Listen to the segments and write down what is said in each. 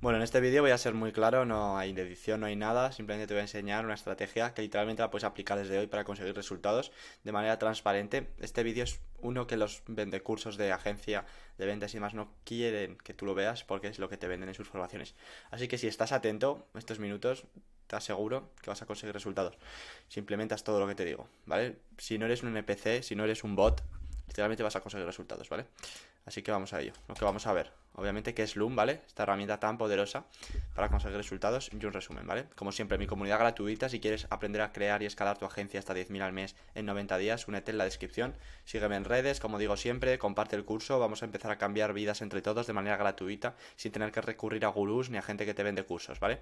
Bueno, en este vídeo voy a ser muy claro, no hay edición, no hay nada, simplemente te voy a enseñar una estrategia que literalmente la puedes aplicar desde hoy para conseguir resultados de manera transparente. Este vídeo es uno que los vende cursos de agencia de ventas y más no quieren que tú lo veas porque es lo que te venden en sus formaciones. Así que si estás atento estos minutos, te aseguro que vas a conseguir resultados. Simplemente implementas todo lo que te digo, ¿vale? Si no eres un NPC, si no eres un bot, literalmente vas a conseguir resultados, ¿vale? Así que vamos a ello. Lo que vamos a ver, obviamente, que es Loom, ¿vale? Esta herramienta tan poderosa para conseguir resultados y un resumen, ¿vale? Como siempre, mi comunidad gratuita, si quieres aprender a crear y escalar tu agencia hasta 10.000 al mes en 90 días, únete en la descripción, sígueme en redes, como digo siempre, comparte el curso, vamos a empezar a cambiar vidas entre todos de manera gratuita, sin tener que recurrir a gurús ni a gente que te vende cursos, ¿vale?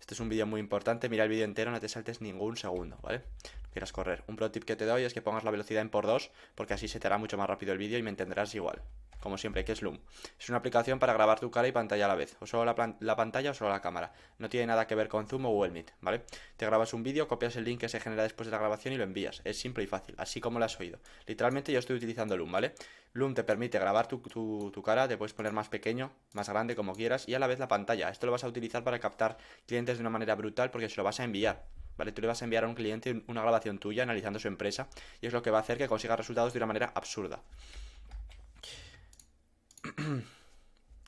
Este es un vídeo muy importante, mira el vídeo entero, no te saltes ningún segundo, ¿vale? No quieras correr. Un pro tip que te doy es que pongas la velocidad en por 2, porque así se te hará mucho más rápido el vídeo y me entenderás igual. Como siempre, que es Loom. Es una aplicación para grabar tu cara y pantalla a la vez, o solo la, pantalla o solo la cámara. No tiene nada que ver con Zoom o Google Meet, ¿vale? Te grabas un vídeo, copias el link que se genera después de la grabación y lo envías. Es simple y fácil, así como lo has oído. Literalmente yo estoy utilizando Loom, ¿vale? Loom te permite grabar tu, cara, te puedes poner más pequeño, más grande, como quieras, y a la vez la pantalla. Esto lo vas a utilizar para captar clientes de una manera brutal porque se lo vas a enviar. ¿Vale? Tú le vas a enviar a un cliente una grabación tuya analizando su empresa y es lo que va a hacer que consiga resultados de una manera absurda.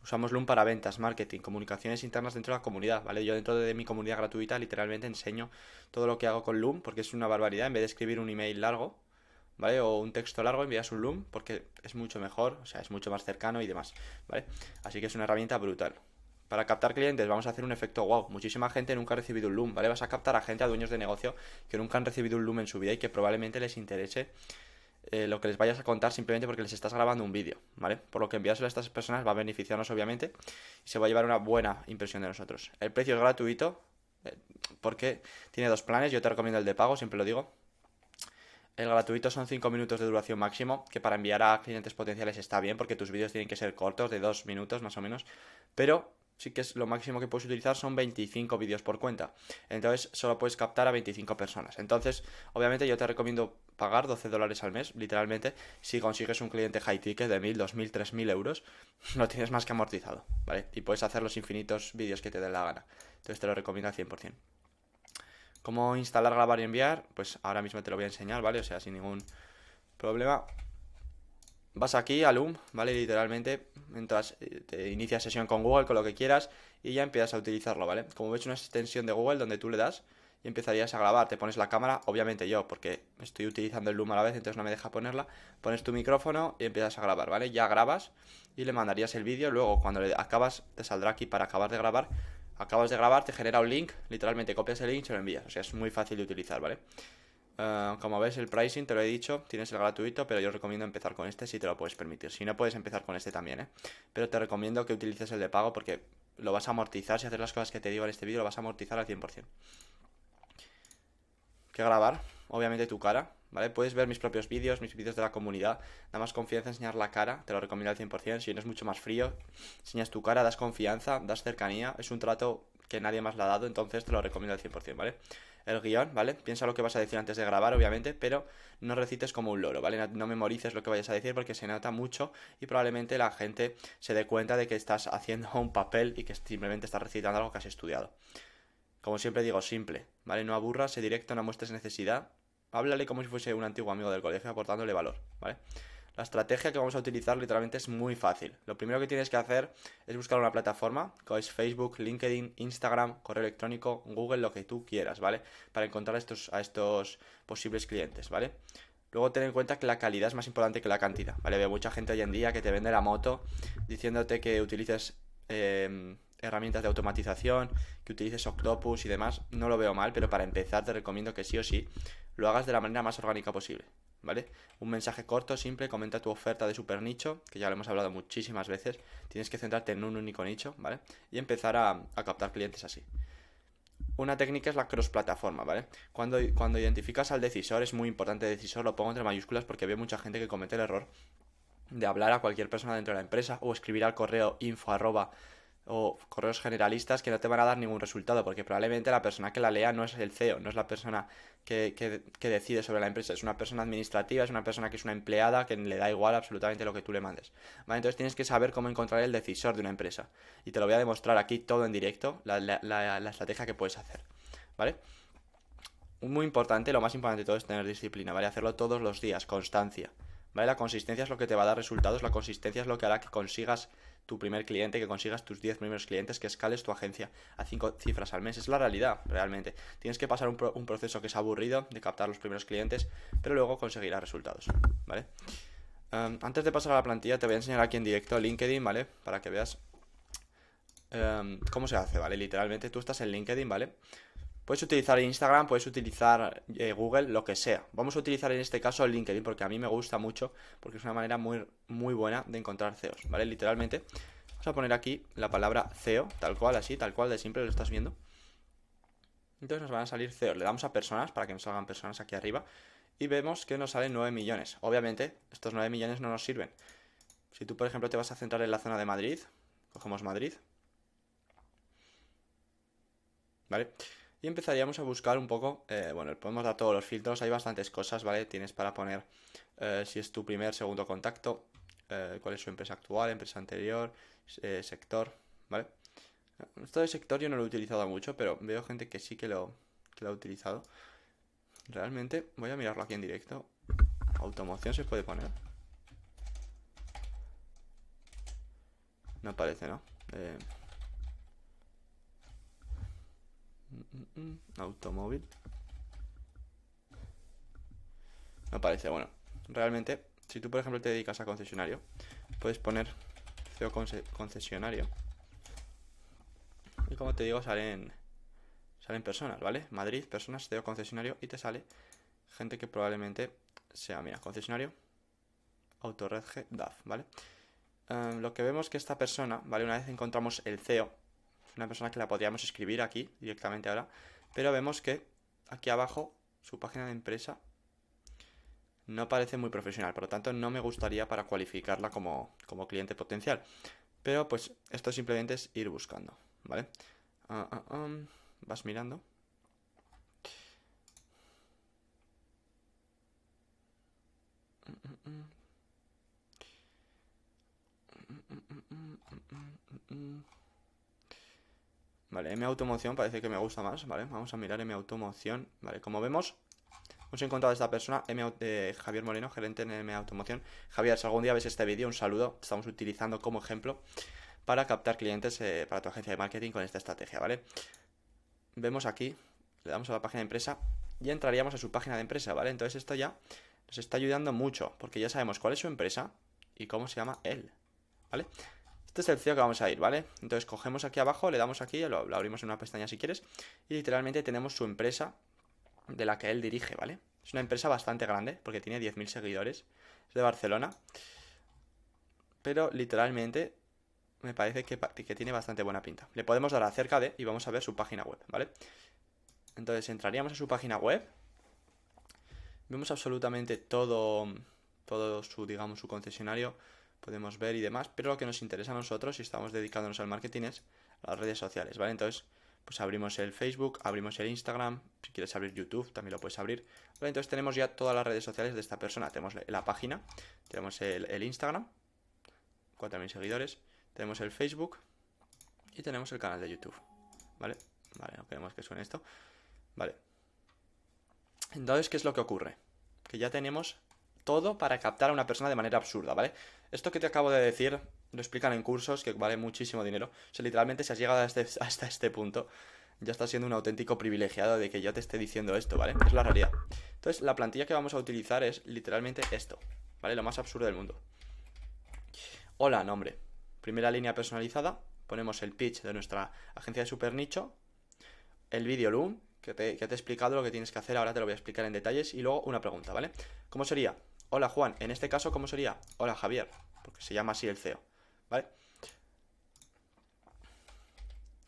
Usamos Loom para ventas, marketing, comunicaciones internas dentro de la comunidad, ¿vale? Yo dentro de mi comunidad gratuita literalmente enseño todo lo que hago con Loom porque es una barbaridad. En vez de escribir un email largo, ¿vale? O un texto largo, envías un loom porque es mucho mejor, o sea, es mucho más cercano y demás, ¿vale? Así que es una herramienta brutal. Para captar clientes vamos a hacer un efecto wow. Muchísima gente nunca ha recibido un loom, ¿vale? Vas a captar a gente, a dueños de negocio que nunca han recibido un loom en su vida y que probablemente les interese eh, lo que les vayas a contar simplemente porque les estás grabando un vídeo, ¿vale? Por lo que enviárselo a estas personas va a beneficiarnos obviamente y se va a llevar una buena impresión de nosotros. El precio es gratuito eh, porque tiene dos planes, yo te recomiendo el de pago, siempre lo digo, el gratuito son 5 minutos de duración máximo, que para enviar a clientes potenciales está bien, porque tus vídeos tienen que ser cortos, de 2 minutos más o menos, pero sí que es lo máximo que puedes utilizar son 25 vídeos por cuenta. Entonces solo puedes captar a 25 personas. Entonces, obviamente yo te recomiendo pagar 12 dólares al mes, literalmente, si consigues un cliente high ticket de 1.000, 2.000, 3.000 euros, no tienes más que amortizado, ¿vale? Y puedes hacer los infinitos vídeos que te den la gana. Entonces te lo recomiendo al 100%. ¿Cómo instalar, grabar y enviar? Pues ahora mismo te lo voy a enseñar, ¿vale? O sea, sin ningún problema. Vas aquí a Loom, ¿vale? Literalmente, mientras eh, te inicias sesión con Google, con lo que quieras, y ya empiezas a utilizarlo, ¿vale? Como ves, una extensión de Google donde tú le das y empezarías a grabar. Te pones la cámara, obviamente yo, porque estoy utilizando el Loom a la vez, entonces no me deja ponerla. Pones tu micrófono y empiezas a grabar, ¿vale? Ya grabas y le mandarías el vídeo. Luego, cuando le acabas, te saldrá aquí para acabar de grabar acabas de grabar, te genera un link, literalmente copias el link y lo envías. O sea, es muy fácil de utilizar, ¿vale? Eh, como ves, el pricing, te lo he dicho, tienes el gratuito, pero yo recomiendo empezar con este si te lo puedes permitir. Si no, puedes empezar con este también, ¿eh? Pero te recomiendo que utilices el de pago porque lo vas a amortizar. Si haces las cosas que te digo en este vídeo, lo vas a amortizar al 100%. ¿Qué grabar, obviamente tu cara, ¿vale? Puedes ver mis propios vídeos, mis vídeos de la comunidad, da más confianza enseñar la cara, te lo recomiendo al 100%, si es mucho más frío, enseñas tu cara, das confianza, das cercanía, es un trato que nadie más le ha dado, entonces te lo recomiendo al 100%, ¿vale? El guión, ¿vale? Piensa lo que vas a decir antes de grabar, obviamente, pero no recites como un loro, ¿vale? No memorices lo que vayas a decir porque se nota mucho y probablemente la gente se dé cuenta de que estás haciendo un papel y que simplemente estás recitando algo que has estudiado. Como siempre digo, simple, ¿vale? No aburras, sé directo, no muestres necesidad, háblale como si fuese un antiguo amigo del colegio aportándole valor, ¿vale? La estrategia que vamos a utilizar literalmente es muy fácil. Lo primero que tienes que hacer es buscar una plataforma, como es Facebook, LinkedIn, Instagram, correo electrónico, Google, lo que tú quieras, ¿vale? Para encontrar a estos, a estos posibles clientes, ¿vale? Luego ten en cuenta que la calidad es más importante que la cantidad, ¿vale? Veo mucha gente hoy en día que te vende la moto diciéndote que utilices... Em, herramientas de automatización, que utilices Octopus y demás, no lo veo mal, pero para empezar te recomiendo que sí o sí lo hagas de la manera más orgánica posible, ¿vale? Un mensaje corto, simple, comenta tu oferta de super nicho, que ya lo hemos hablado muchísimas veces, tienes que centrarte en un único nicho, ¿vale? Y empezar a, captar clientes así. Una técnica es la cross-plataforma, ¿vale? Cuando, cuando identificas al decisor, es muy importante el decisor, lo pongo entre mayúsculas porque veo mucha gente que comete el error de hablar a cualquier persona dentro de la empresa o escribir al correo info o correos generalistas que no te van a dar ningún resultado, porque probablemente la persona que la lea no es el CEO, no es la persona que, decide sobre la empresa, es una persona administrativa, es una persona que es una empleada que le da igual absolutamente lo que tú le mandes. ¿Vale? Entonces tienes que saber cómo encontrar el decisor de una empresa. Y te lo voy a demostrar aquí todo en directo, la, estrategia que puedes hacer. ¿Vale? Muy importante, lo más importante de todo es tener disciplina, ¿vale? Hacerlo todos los días, constancia. ¿Vale? La consistencia es lo que te va a dar resultados, la consistencia es lo que hará que consigas tu primer cliente, que consigas tus 10 primeros clientes, que escales tu agencia a 5 cifras al mes. Es la realidad, realmente. Tienes que pasar un, proceso que es aburrido de captar los primeros clientes, pero luego conseguirás resultados, ¿vale? Em, antes de pasar a la plantilla, te voy a enseñar aquí en directo LinkedIn, ¿vale? Para que veas em, cómo se hace, ¿vale? Literalmente tú estás en LinkedIn, ¿vale? vale Puedes utilizar Instagram, puedes utilizar eh, Google, lo que sea. Vamos a utilizar en este caso LinkedIn porque a mí me gusta mucho, porque es una manera muy, muy buena de encontrar CEOs, ¿vale? Literalmente. Vamos a poner aquí la palabra CEO, tal cual, así, tal cual de siempre lo estás viendo. Entonces nos van a salir CEOs. Le damos a personas para que nos salgan personas aquí arriba. Y vemos que nos salen 9 millones. Obviamente, estos 9 millones no nos sirven. Si tú, por ejemplo, te vas a centrar en la zona de Madrid, cogemos Madrid. ¿Vale? y empezaríamos a buscar un poco, eh, bueno, podemos dar todos los filtros, hay bastantes cosas, ¿vale? Tienes para poner eh, si es tu primer, segundo contacto, eh, cuál es su empresa actual, empresa anterior, sector, ¿vale? Esto de sector yo no lo he utilizado mucho, pero veo gente que sí que lo, ha utilizado. Realmente, voy a mirarlo aquí en directo. Automoción se puede poner. No parece, ¿no? Eh, automóvil. No parece, bueno. Realmente, si tú por ejemplo te dedicas a concesionario, puedes poner e CEO concesionario. Y como te digo, salen salen personas, ¿vale? Madrid, personas, CEO concesionario y te sale gente que probablemente sea, mira, concesionario, autorredge, DAF, ¿vale? Em, lo que vemos que esta persona, ¿vale? Una vez encontramos el CEO, una persona que la podríamos escribir aquí directamente ahora, pero vemos que aquí abajo su página de empresa no parece muy profesional, por lo tanto no me gustaría para cualificarla como, cliente potencial. Pero pues esto simplemente es ir buscando, ¿vale? Ah, ah, um, vas mirando. Vale, M automoción parece que me gusta más, ¿vale? Vamos a mirar M automoción, ¿vale? Como vemos, hemos encontrado a esta persona, eh, Javier Moreno, gerente en M automoción. Javier, si algún día ves este vídeo, un saludo, estamos utilizando como ejemplo para captar clientes eh, para tu agencia de marketing con esta estrategia, ¿vale? Vemos aquí, le damos a la página de empresa y entraríamos a su página de empresa, ¿vale? Entonces esto ya nos está ayudando mucho, porque ya sabemos cuál es su empresa y cómo se llama él, ¿vale? Este es el CEO que vamos a ir, ¿vale? Entonces cogemos aquí abajo, le damos aquí, lo, abrimos en una pestaña si quieres, y literalmente tenemos su empresa de la que él dirige, ¿vale? Es una empresa bastante grande, porque tiene 10.000 seguidores, es de Barcelona, pero literalmente me parece que, que tiene bastante buena pinta. Le podemos dar acerca de y vamos a ver su página web, ¿vale? Entonces entraríamos a su página web, vemos absolutamente todo, todo su, digamos, su concesionario, podemos ver y demás, pero lo que nos interesa a nosotros si estamos dedicándonos al marketing es las redes sociales, ¿vale? Entonces, pues abrimos el Facebook, abrimos el Instagram, si quieres abrir YouTube también lo puedes abrir, Entonces tenemos ya todas las redes sociales de esta persona, tenemos la página, tenemos el, el Instagram, 4.000 seguidores, tenemos el Facebook y tenemos el canal de YouTube, ¿vale? Vale, no queremos que suene esto, ¿vale? Entonces, ¿qué es lo que ocurre? Que ya tenemos todo para captar a una persona de manera absurda, ¿vale? Esto que te acabo de decir lo explican en cursos que vale muchísimo dinero. O sea, literalmente si has llegado este, hasta este, punto, ya estás siendo un auténtico privilegiado de que yo te esté diciendo esto, ¿vale? Es la realidad. Entonces, la plantilla que vamos a utilizar es literalmente esto, ¿vale? Lo más absurdo del mundo. Hola, nombre. Primera línea personalizada. Ponemos el pitch de nuestra agencia de super nicho. El video loom, que te, que te he explicado lo que tienes que hacer, ahora te lo voy a explicar en detalles. Y luego una pregunta, ¿vale? ¿Cómo sería? hola Juan. En este caso, ¿cómo sería? Hola Javier, porque se llama así el CEO, ¿vale?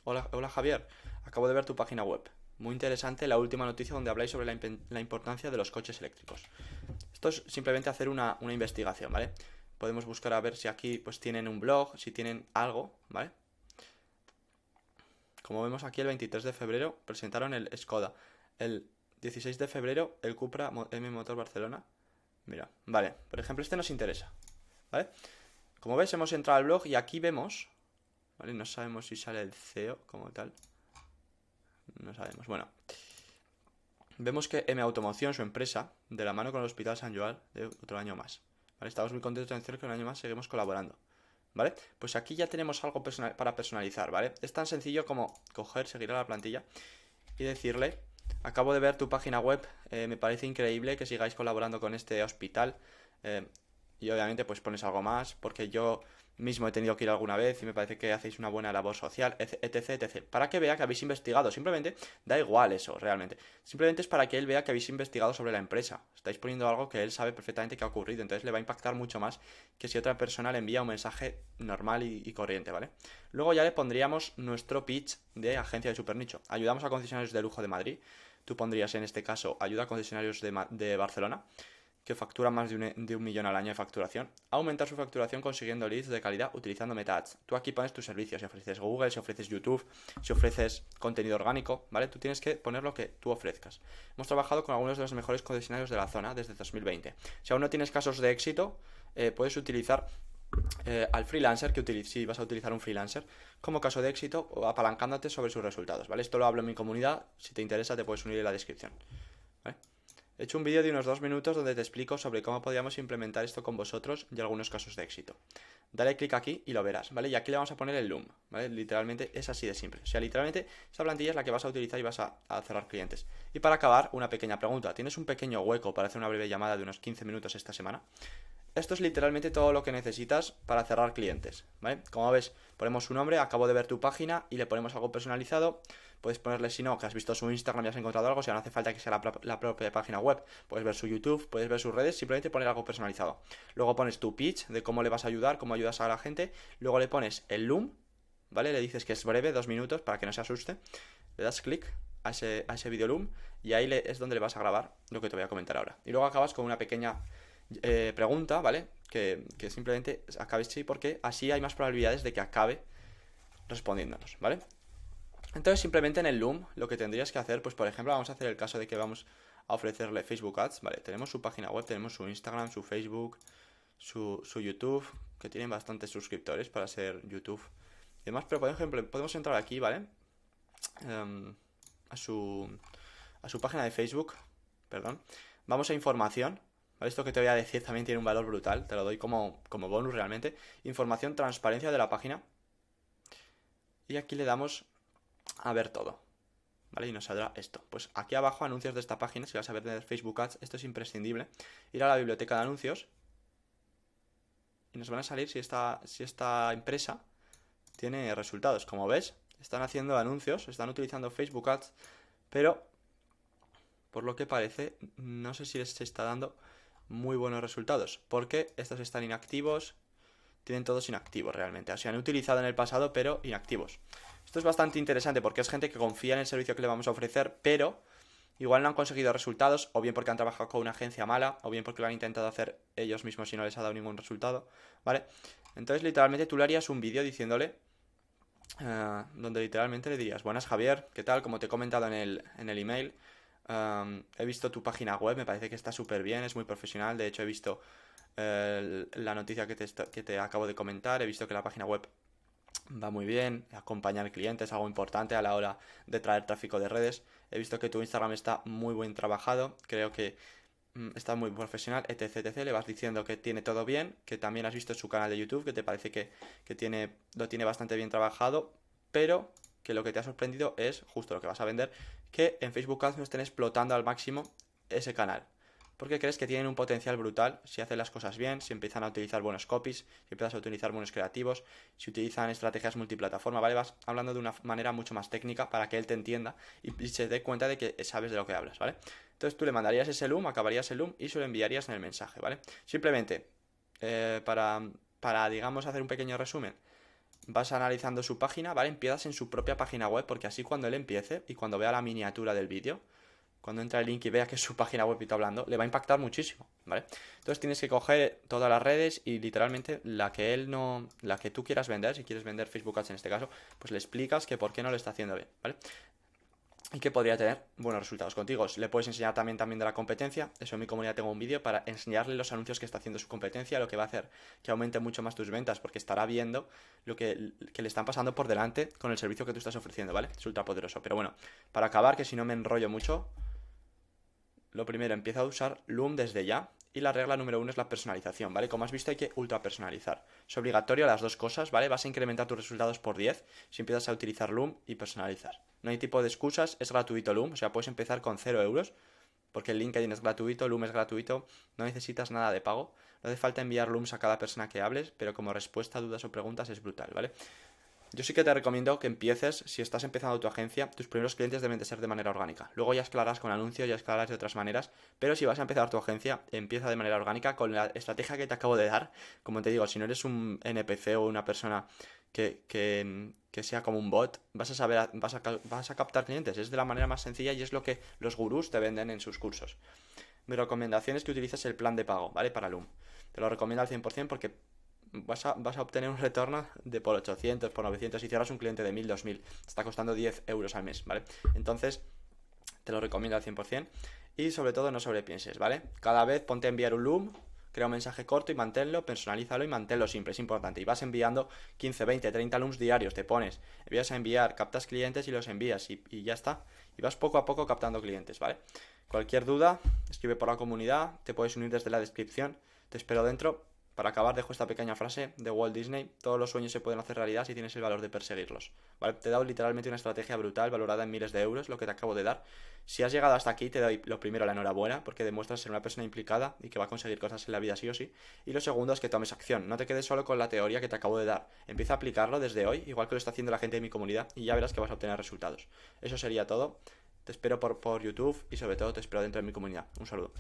Hola, hola Javier, acabo de ver tu página web. Muy interesante la última noticia donde habláis sobre la, importancia de los coches eléctricos. Esto es simplemente hacer una, una, investigación, ¿vale? Podemos buscar a ver si aquí pues tienen un blog, si tienen algo, ¿vale? Como vemos aquí el 23 de febrero presentaron el Skoda, el 16 de febrero el Cupra M Motor Barcelona, Mira, vale, por ejemplo, este nos interesa, ¿vale? Como ves, hemos entrado al blog y aquí vemos, ¿vale? No sabemos si sale el CEO como tal. No sabemos, bueno. Vemos que M Automoción, su empresa, de la mano con el Hospital San Joaquín, de otro año más. ¿Vale? Estamos muy contentos de decir que un año más seguimos colaborando. ¿Vale? Pues aquí ya tenemos algo para personalizar, ¿vale? Es tan sencillo como coger, seguir a la plantilla y decirle Acabo de ver tu página web, eh, me parece increíble que sigáis colaborando con este hospital eh, y obviamente pues pones algo más porque yo mismo he tenido que ir alguna vez y me parece que hacéis una buena labor social, etc, etc. Para que vea que habéis investigado, simplemente da igual eso, realmente. Simplemente es para que él vea que habéis investigado sobre la empresa. Estáis poniendo algo que él sabe perfectamente que ha ocurrido, entonces le va a impactar mucho más que si otra persona le envía un mensaje normal y, corriente, ¿vale? Luego ya le pondríamos nuestro pitch de agencia de supernicho. Ayudamos a concesionarios de lujo de Madrid. Tú pondrías en este caso ayuda a concesionarios de, de Barcelona que factura más e, de un, millón al año de facturación, aumentar su facturación consiguiendo leads de calidad utilizando Meta Tú aquí pones tus servicios, si ofreces Google, si ofreces YouTube, si ofreces contenido orgánico, ¿vale? Tú tienes que poner lo que tú ofrezcas. Hemos trabajado con algunos de los mejores concesionarios de la zona desde 2020. Si aún no tienes casos de éxito, eh, puedes utilizar eh, al freelancer, que si vas a utilizar un freelancer, como caso de éxito, apalancándote sobre sus resultados, ¿vale? Esto lo hablo en mi comunidad, si te interesa te puedes unir en la descripción. He hecho un vídeo de unos dos minutos donde te explico sobre cómo podríamos implementar esto con vosotros y algunos casos de éxito. Dale clic aquí y lo verás, ¿vale? Y aquí le vamos a poner el loom, ¿vale? Literalmente es así de simple. O sea, literalmente esa plantilla es la que vas a utilizar y vas a, a cerrar clientes. Y para acabar, una pequeña pregunta. ¿Tienes un pequeño hueco para hacer una breve llamada de unos 15 minutos esta semana? Esto es literalmente todo lo que necesitas para cerrar clientes, ¿vale? Como ves, ponemos su nombre, acabo de ver tu página y le ponemos algo personalizado. Puedes ponerle, si no, que has visto su Instagram y has encontrado algo, o sea, no hace falta que sea la, propia página web. Puedes ver su YouTube, puedes ver sus redes, simplemente poner algo personalizado. Luego pones tu pitch de cómo le vas a ayudar, cómo ayudas a la gente. Luego le pones el loom, ¿vale? Le dices que es breve, dos minutos, para que no se asuste. Le das clic a ese, video loom y ahí es donde le vas a grabar lo que te voy a comentar ahora. Y luego acabas con una pequeña eh, pregunta, ¿vale? Que, simplemente acabe sí porque así hay más probabilidades de que acabe respondiéndonos, ¿vale? Entonces simplemente en el Loom lo que tendrías que hacer, pues por ejemplo vamos a hacer el caso de que vamos a ofrecerle Facebook Ads, ¿vale? Tenemos su página web, tenemos su Instagram, su Facebook, su, YouTube, que tienen bastantes suscriptores para ser YouTube y demás, pero por ejemplo podemos entrar aquí, ¿vale? Em, a, su, a su página de Facebook, perdón, vamos a información, esto que te voy a decir también tiene un valor brutal, te lo doy como, como bonus realmente. Información, transparencia de la página. Y aquí le damos a ver todo. ¿Vale? Y nos saldrá esto. Pues aquí abajo, anuncios de esta página, si vas a ver de Facebook Ads, esto es imprescindible. Ir a la biblioteca de anuncios. Y nos van a salir si esta, si esta empresa tiene resultados. Como ves, están haciendo anuncios, están utilizando Facebook Ads, pero por lo que parece, no sé si se está dando muy buenos resultados, porque estos están inactivos, tienen todos inactivos realmente, o sea, han utilizado en el pasado, pero inactivos. Esto es bastante interesante porque es gente que confía en el servicio que le vamos a ofrecer, pero igual no han conseguido resultados, o bien porque han trabajado con una agencia mala, o bien porque lo han intentado hacer ellos mismos y no les ha dado ningún resultado, ¿vale? Entonces, literalmente, tú le harías un vídeo diciéndole, eh, donde literalmente le dirías, buenas Javier, ¿qué tal? Como te he comentado en el, en el email, he visto tu página web, me parece que está súper bien, es muy profesional. De hecho, he visto eh, la noticia que te, acabo de comentar, he visto que la página web va muy bien, acompañar cliente es algo importante a la hora de traer tráfico de redes. He visto que tu Instagram está muy bien trabajado, creo que mm, está muy profesional, etc, etc. Le vas diciendo que tiene todo bien, que también has visto su canal de YouTube, que te parece que, tiene, lo tiene bastante bien trabajado, pero que lo que te ha sorprendido es justo lo que vas a vender, que en Facebook Ads no estén explotando al máximo ese canal. Porque crees que tienen un potencial brutal si hacen las cosas bien, si empiezan a utilizar buenos copies, si empiezas a utilizar buenos creativos, si utilizan estrategias multiplataforma, ¿vale? Vas hablando de una manera mucho más técnica para que él te entienda y, se dé cuenta de que sabes de lo que hablas, ¿vale? Entonces tú le mandarías ese loom, acabarías el loom y se lo enviarías en el mensaje, ¿vale? Simplemente, eh, para, para, digamos, hacer un pequeño resumen, vas analizando su página, ¿vale? Empiezas en su propia página web, porque así cuando él empiece y cuando vea la miniatura del vídeo, cuando entra el link y vea que es su página web y está hablando, le va a impactar muchísimo, ¿vale? Entonces tienes que coger todas las redes y literalmente la que él no, la que tú quieras vender, si quieres vender Facebook Ads en este caso, pues le explicas que por qué no lo está haciendo bien, ¿vale? y que podría tener buenos resultados contigo. Le puedes enseñar también, también de la competencia. Eso en mi comunidad tengo un vídeo para enseñarle los anuncios que está haciendo su competencia, lo que va a hacer que aumente mucho más tus ventas, porque estará viendo lo que, le están pasando por delante con el servicio que tú estás ofreciendo, ¿vale? Es ultra poderoso. Pero bueno, para acabar, que si no me enrollo mucho, lo primero, empieza a usar Loom desde ya. Y la regla número uno es la personalización, ¿vale? Como has visto hay que ultra personalizar. Es obligatorio las dos cosas, ¿vale? Vas a incrementar tus resultados por 10 si empiezas a utilizar Loom y personalizar. No hay tipo de excusas, es gratuito Loom, o sea, puedes empezar con 0 euros, porque el LinkedIn es gratuito, Loom es gratuito, no necesitas nada de pago. No hace falta enviar Looms a cada persona que hables, pero como respuesta a dudas o preguntas es brutal, ¿vale? Yo sí que te recomiendo que empieces, si estás empezando tu agencia, tus primeros clientes deben de ser de manera orgánica. Luego ya escalarás con anuncios, ya escalarás de otras maneras, pero si vas a empezar tu agencia, empieza de manera orgánica con la estrategia que te acabo de dar. Como te digo, si no eres un NPC o una persona que, sea como un bot, vas a saber, vas a, vas a captar clientes. Es de la manera más sencilla y es lo que los gurús te venden en sus cursos. Mi recomendación es que utilices el plan de pago, ¿vale? Para Loom. Te lo recomiendo al 100% porque vas a, obtener un retorno de por 800, por 900, y cierras un cliente de 1000, 2000, está costando 10 euros al mes, ¿vale? Entonces, te lo recomiendo al 100% y sobre todo no sobrepienses, ¿vale? Cada vez ponte a enviar un loom, crea un mensaje corto y manténlo, personalízalo y manténlo siempre, es importante. Y vas enviando 15, 20, 30 looms diarios, te pones, envías a enviar, captas clientes y los envías y, y ya está. Y vas poco a poco captando clientes, ¿vale? Cualquier duda, escribe por la comunidad, te puedes unir desde la descripción, te espero dentro para acabar, dejo esta pequeña frase de Walt Disney: Todos los sueños se pueden hacer realidad si tienes el valor de perseguirlos. ¿Vale? Te he dado literalmente una estrategia brutal valorada en miles de euros, lo que te acabo de dar. Si has llegado hasta aquí, te doy lo primero la enhorabuena, porque demuestras ser una persona implicada y que va a conseguir cosas en la vida sí o sí. Y lo segundo es que tomes acción. No te quedes solo con la teoría que te acabo de dar. Empieza a aplicarlo desde hoy, igual que lo está haciendo la gente de mi comunidad, y ya verás que vas a obtener resultados. Eso sería todo. Te espero por, por YouTube y sobre todo te espero dentro de mi comunidad. Un saludo.